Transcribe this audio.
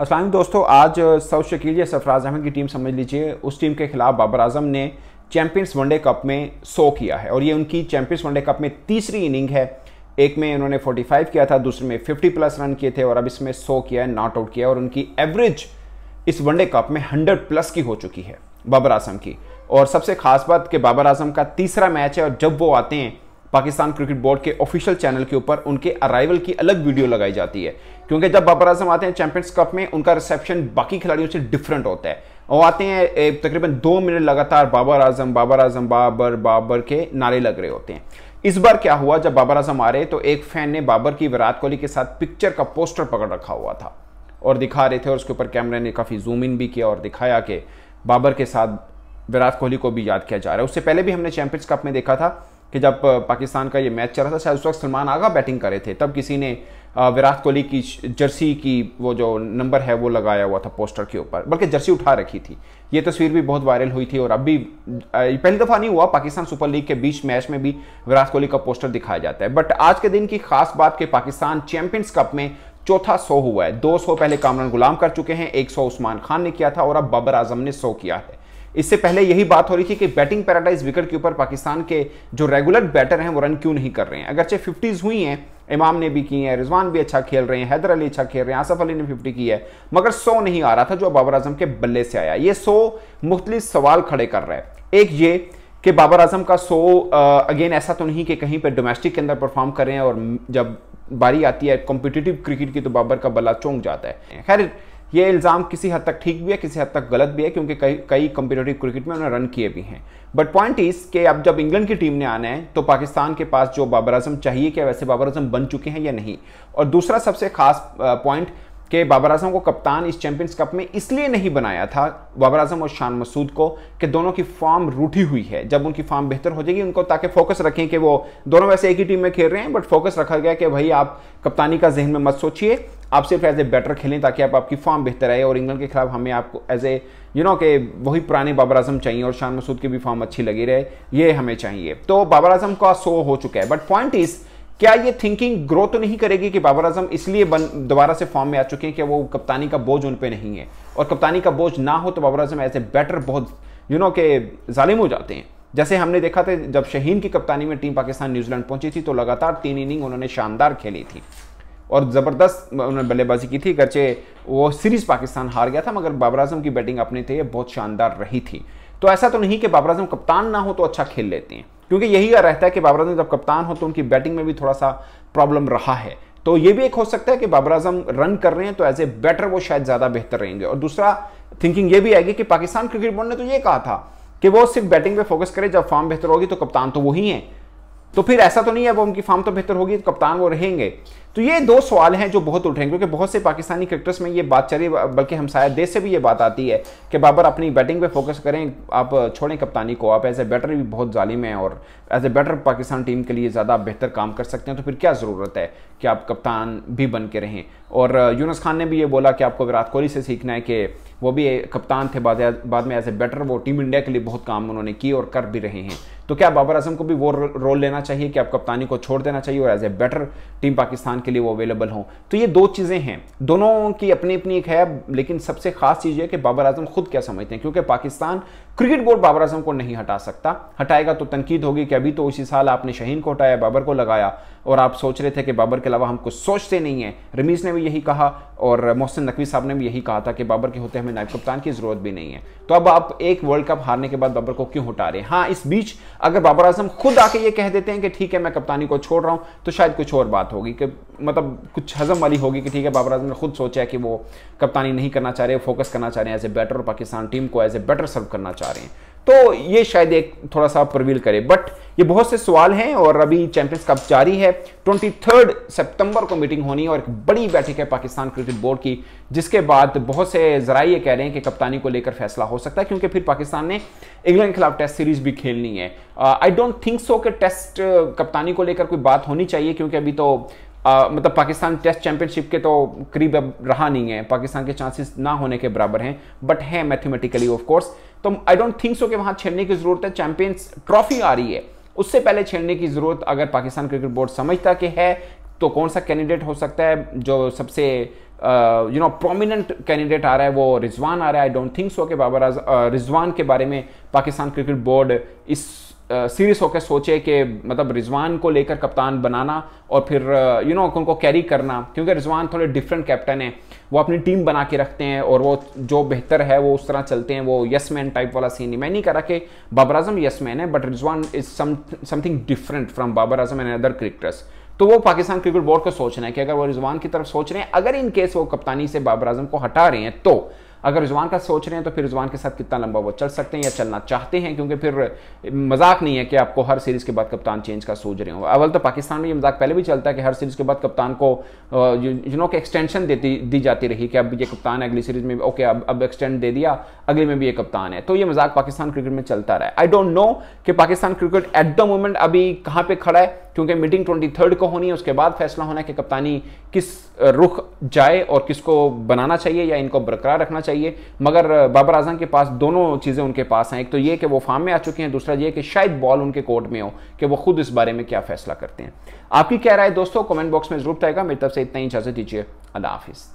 असल दोस्तों आज साउथ शकील या सरफराज अहमद की टीम समझ लीजिए उस टीम के खिलाफ बाबर आजम ने चैंपियंस वनडे कप में सो किया है और ये उनकी चैंपियंस वनडे कप में तीसरी इनिंग है एक में इन्होंने 45 किया था दूसरे में 50 प्लस रन किए थे और अब इसमें सो किया है नॉट आउट किया और उनकी एवरेज इस वनडे कप में हंड्रेड प्लस की हो चुकी है बाबर आजम की और सबसे खास बात कि बाबर आजम का तीसरा मैच है और जब वो आते हैं पाकिस्तान क्रिकेट बोर्ड के ऑफिशियल चैनल के ऊपर उनके अराइवल की अलग वीडियो लगाई जाती है क्योंकि जब बाबर आजम आते हैं चैंपियंस कप में उनका रिसेप्शन बाकी खिलाड़ियों से डिफरेंट होता है वो आते हैं तकरीबन दो मिनट लगातार बाबर आजम बाबर आजम बाबर बाबर के नारे लग रहे होते हैं इस बार क्या हुआ जब बाबर आजम आ रहे तो एक फैन ने बाबर की विराट कोहली के साथ पिक्चर का पोस्टर पकड़ रखा हुआ था और दिखा रहे थे और उसके ऊपर कैमरे ने काफ़ी जूम इन भी किया और दिखाया कि बाबर के साथ विराट कोहली को भी याद किया जा रहा है उससे पहले भी हमने चैंपियंस कप में देखा था कि जब पाकिस्तान का ये मैच चल रहा था शायद उस वक्त सलमान आगा बैटिंग कर रहे थे तब किसी ने विराट कोहली की जर्सी की वो जो नंबर है वो लगाया हुआ था पोस्टर के ऊपर बल्कि जर्सी उठा रखी थी ये तस्वीर भी बहुत वायरल हुई थी और अब भी पहली दफ़ा नहीं हुआ पाकिस्तान सुपर लीग के बीच मैच में भी विराट कोहली का पोस्टर दिखाया जाता है बट आज के दिन की खास बात कि पाकिस्तान चैंपियंस कप में चौथा सौ हुआ है दो सौ पहले कामरान गुलाम कर चुके हैं एक सौ उस्मान खान ने किया था और अब बाबर आजम ने सौ किया है इससे पहले यही बात हो रही थी कि बैटिंग पैराडाइज विकेट के ऊपर पाकिस्तान के जो रेगुलर बैटर हैं वो रन क्यों नहीं कर रहे हैं अगरचे फिफ्टीज़ हुई हैं इमाम ने भी की है रिजवान भी अच्छा खेल रहे हैं हैदर अली अच्छा खेल रहे हैं आसफ अली ने फिफ्टी की है मगर सौ नहीं आ रहा था जो बाबर आजम के बल्ले से आया ये सौ मुख्तलिफ सवाल खड़े कर रहे हैं एक ये कि बाबर आजम का सो अगेन ऐसा तो नहीं कि कहीं पर डोमेस्टिक के अंदर परफॉर्म करें और जब बारी आती है कॉम्पिटिटिव क्रिकेट की तो बाबर का बल्ला चौंक जाता है खैर ये इल्ज़ाम किसी हद तक ठीक भी है किसी हद तक गलत भी है क्योंकि कई कई कंपिटेटिव क्रिकेट में उन्होंने रन किए भी हैं बट पॉइंट इज कि अब जब इंग्लैंड की टीम ने आना है तो पाकिस्तान के पास जो बाबर आजम चाहिए क्या वैसे बाबर आजम बन चुके हैं या नहीं और दूसरा सबसे खास पॉइंट कि बाबर आजम को कप्तान इस चैंपियंस कप में इसलिए नहीं बनाया था बाबर आजम और शान मसूद को कि दोनों की फॉर्म रूठी हुई है जब उनकी फॉर्म बेहतर हो जाएगी उनको ताकि फोकस रखें कि वो दोनों वैसे एक ही टीम में खेल रहे हैं बट फोकस रखा गया कि भाई आप कप्तानी का जहन में मत सोचिए आप सिर्फ एज ए बैटर खेलें ताकि आप आपकी फॉर्म बेहतर आए और इंग्लैंड के खिलाफ हमें आपको एज ए यू नो के वही पुराने बाबर आजम चाहिए और शान मसूद की भी फॉर्म अच्छी लगी रहे ये हमें चाहिए तो बाबर आजम का सो हो चुका है बट पॉइंट इज़ क्या ये थिंकिंग ग्रो तो नहीं करेगी कि बाबर आजम इसलिए दोबारा से फॉर्म में आ चुके हैं कि वो कप्तानी का बोझ उन पर नहीं है और कप्तानी का बोझ ना हो तो Babar Azam as a batter बहुत यू नो के जालिम हो जाते हैं जैसे हमने देखा था जब शहीन की कप्तानी में टीम पाकिस्तान न्यूजीलैंड पहुंची थी तो लगातार तीन इनिंग उन्होंने शानदार खेली थी और ज़बरदस्त उन्होंने बल्लेबाजी की थी अगरचे वो सीरीज़ पाकिस्तान हार गया था मगर बाबर आजम की बैटिंग अपने थे बहुत शानदार रही थी तो ऐसा तो नहीं कि बाबर आजम कप्तान ना हो तो अच्छा खेल लेते हैं क्योंकि यही रहता है कि बाबर आजम जब कप्तान हो तो उनकी बैटिंग में भी थोड़ा सा प्रॉब्लम रहा है तो ये भी एक हो सकता है कि बाबर आजम रन कर रहे हैं तो एज ए बैटर वो शायद ज़्यादा बेहतर रहेंगे और दूसरा थिंकिंग ये भी आएगी कि पाकिस्तान क्रिकेट बोर्ड ने तो ये कहा था कि वो सिर्फ बैटिंग पे फोकस करे जब फॉर्म बेहतर होगी तो कप्तान तो वही हैं तो फिर ऐसा तो नहीं है वो उनकी फॉर्म तो बेहतर होगी तो कप्तान वो रहेंगे तो ये दो सवाल हैं जो बहुत उठेंगे क्योंकि बहुत से पाकिस्तानी क्रिकेटर्स में ये बात चली बल्कि हम शायद देश से भी ये बात आती है कि बाबर अपनी बैटिंग पे फोकस करें आप छोड़ें कप्तानी को आप एज ए बैटर भी बहुत जालिम हैं और as a batter Pakistan team के लिए ज़्यादा बेहतर काम कर सकते हैं तो फिर क्या ज़रूरत है कि आप कप्तान भी बन के रहें और uh, यूनस खान ने भी ये बोला कि आपको विराट कोहली से सीखना है कि वो भी कप्तान थे बाद बाद में एज ए बेटर वो टीम इंडिया के लिए बहुत काम उन्होंने की और कर भी रहे हैं तो क्या बाबर आजम को भी वो रोल लेना चाहिए कि आप कप्तानी को छोड़ देना चाहिए और as a batter team Pakistan के लिए वो अवेलेबल हों तो ये दो चीज़ें हैं दोनों की अपनी अपनी एक है लेकिन सबसे खास चीज़ है कि बाबर आजम खुद क्या समझते हैं क्योंकि पाकिस्तान क्रिकेट बोर्ड बाबर आजम को नहीं हटा सकता हटाएगा तो तनकीद होगी कि अभी तो उसी साल आपने शहीन को हटाया बाबर को लगाया और आप सोच रहे थे कि बाबर के अलावा हम कुछ सोचते नहीं हैं रमीश ने भी यही कहा और मोहसिन नकवी साहब ने भी यही कहा था कि बाबर के होते हमें नायब कप्तान की जरूरत भी नहीं है तो अब आप एक वर्ल्ड कप हारने के बाद बाबर को क्यों हटा रहे हैं हाँ इस बीच अगर बाबर आजम खुद आके ये कह देते हैं कि ठीक है मैं कप्तानी को छोड़ रहा हूं तो शायद कुछ और बात होगी कि मतलब कुछ हजम वाली होगी कि ठीक है बाबर आजम ने खुद सोचा है कि वो कप्तानी नहीं करना चाह रहे फोकस करना चाह रहे हैं एज ए बैटर और पाकिस्तान टीम को एज ए बैटर सर्व करना चाह रहे हैं तो ये शायद एक थोड़ा सा प्रवील करे बट ये बहुत से सवाल हैं और अभी चैंपियंस कप जारी है 23 सितंबर को मीटिंग होनी है और एक बड़ी बैठक है पाकिस्तान क्रिकेट बोर्ड की जिसके बाद बहुत से जरा ये कह रहे हैं कि कप्तानी को लेकर फैसला हो सकता है क्योंकि फिर पाकिस्तान ने इंग्लैंड के खिलाफ टेस्ट सीरीज भी खेलनी है आई डोंट थिंक सो कि टेस्ट uh, कप्तानी को लेकर कोई बात होनी चाहिए क्योंकि अभी तो आ, मतलब पाकिस्तान टेस्ट चैंपियनशिप के तो करीब अब रहा नहीं है पाकिस्तान के चांसेस ना होने के बराबर हैं बट है मैथमेटिकली ऑफ कोर्स तो आई डोंट थिंक सो कि वहां छेड़ने की जरूरत है चैंपियंस ट्रॉफी आ रही है उससे पहले छेड़ने की जरूरत अगर पाकिस्तान क्रिकेट बोर्ड समझता कि है तो कौन सा कैंडिडेट हो सकता है जो सबसे यू नो प्रोमिनेंट कैंडिडेट आ रहा है वो रिजवान आ रहा है आई डोंट थिंक सो कि बाबर रिजवान के बारे में पाकिस्तान क्रिकेट बोर्ड इस सीरियस होकर सोचे कि मतलब रिजवान को लेकर कप्तान बनाना और फिर यू नो उनको कैरी करना क्योंकि रिजवान थोड़े डिफरेंट कैप्टन हैं वो अपनी टीम बना के रखते हैं और वो जो बेहतर है वो उस तरह चलते हैं वो यस मैन टाइप वाला सीन मैं नहीं कह रहा कि बाबर आजम यस मैन है but Rizwan is something different from Babar Azam and other cricketers तो वो पाकिस्तान क्रिकेट बोर्ड को सोचना है कि अगर वो रिजवान की तरफ सोच रहे हैं अगर इन केस वो कप्तानी से बाबर आजम को हटा रहे हैं तो अगर रिजवान का सोच रहे हैं तो फिर रिजवान के साथ कितना लंबा वो चल सकते हैं या चलना चाहते हैं क्योंकि फिर मजाक नहीं है कि आपको हर सीरीज़ के बाद कप्तान चेंज का सोच रहे हो अवल तो पाकिस्तान में ये मजाक पहले भी चलता है कि हर सीरीज़ के बाद कप्तान को यू नो कि एक्सटेंशन देती दी जाती रही कि अब ये कप्तान है अगली सीरीज़ में ओके अब अब एक्सटेंड दे दिया अगले में भी ये कप्तान है तो ये मजाक पाकिस्तान क्रिकेट में चलता रहा है आई डोंट नो कि Pakistan cricket at the moment अभी कहाँ पर खड़ा है क्योंकि मीटिंग ट्वेंटी थर्ड को होनी है उसके बाद फैसला होना है कि कप्तानी किस रुख जाए और किसको बनाना चाहिए या इनको बरकरार रखना चाहिए मगर बाबर आजम के पास दोनों चीज़ें उनके पास हैं एक तो ये कि वो फार्म में आ चुके हैं दूसरा ये कि शायद बॉल उनके कोर्ट में हो कि वो खुद इस बारे में क्या फैसला करते हैं आपकी क्या राय दोस्तों कमेंट बॉक्स में जरूर आएगा मेरी तरफ से इतना ही इजाज़त दीजिए अल्लाह हाफिज़